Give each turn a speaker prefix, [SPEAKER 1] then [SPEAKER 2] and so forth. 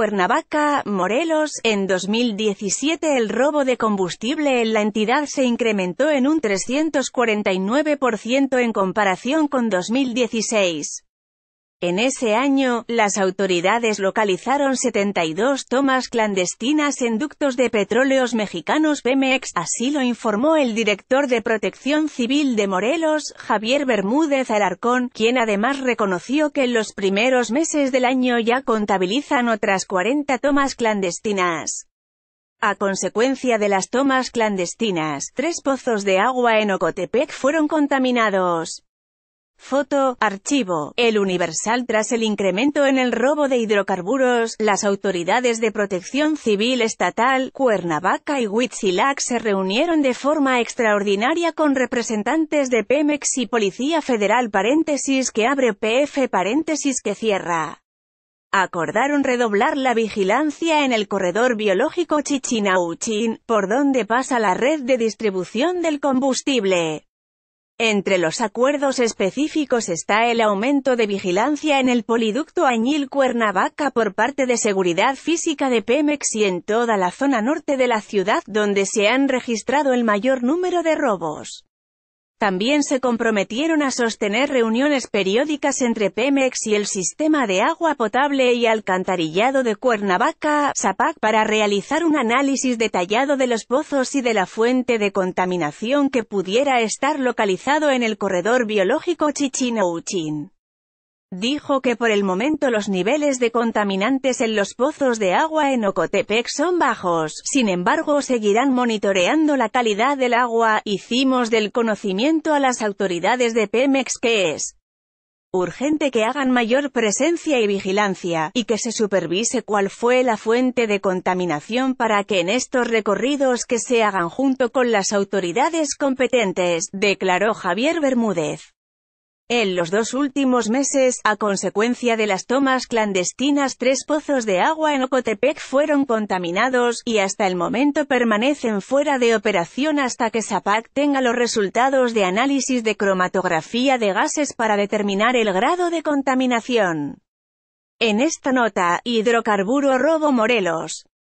[SPEAKER 1] Cuernavaca, Morelos, en 2017 el robo de combustible en la entidad se incrementó en un 349% en comparación con 2016. En ese año, las autoridades localizaron 72 tomas clandestinas en ductos de petróleos mexicanos Pemex, así lo informó el director de Protección Civil de Morelos, Javier Bermúdez Alarcón, quien además reconoció que en los primeros meses del año ya contabilizan otras 40 tomas clandestinas. A consecuencia de las tomas clandestinas, tres pozos de agua en Ocotepec fueron contaminados. Foto, archivo, El Universal Tras el incremento en el robo de hidrocarburos, las autoridades de protección civil estatal, Cuernavaca y Huitzilac se reunieron de forma extraordinaria con representantes de Pemex y Policía Federal paréntesis que abre PF paréntesis que cierra. Acordaron redoblar la vigilancia en el corredor biológico Chichinauchin, por donde pasa la red de distribución del combustible. Entre los acuerdos específicos está el aumento de vigilancia en el poliducto Añil Cuernavaca por parte de Seguridad Física de Pemex y en toda la zona norte de la ciudad donde se han registrado el mayor número de robos. También se comprometieron a sostener reuniones periódicas entre Pemex y el sistema de agua potable y alcantarillado de Cuernavaca, SAPAC, para realizar un análisis detallado de los pozos y de la fuente de contaminación que pudiera estar localizado en el corredor biológico Chichinauchin. Dijo que por el momento los niveles de contaminantes en los pozos de agua en Ocotepec son bajos, sin embargo seguirán monitoreando la calidad del agua, hicimos del conocimiento a las autoridades de Pemex que es urgente que hagan mayor presencia y vigilancia, y que se supervise cuál fue la fuente de contaminación para que en estos recorridos que se hagan junto con las autoridades competentes, declaró Javier Bermúdez. En los dos últimos meses, a consecuencia de las tomas clandestinas tres pozos de agua en Ocotepec fueron contaminados, y hasta el momento permanecen fuera de operación hasta que SAPAC tenga los resultados de análisis de cromatografía de gases para determinar el grado de contaminación. En esta nota, hidrocarburo robo Morelos.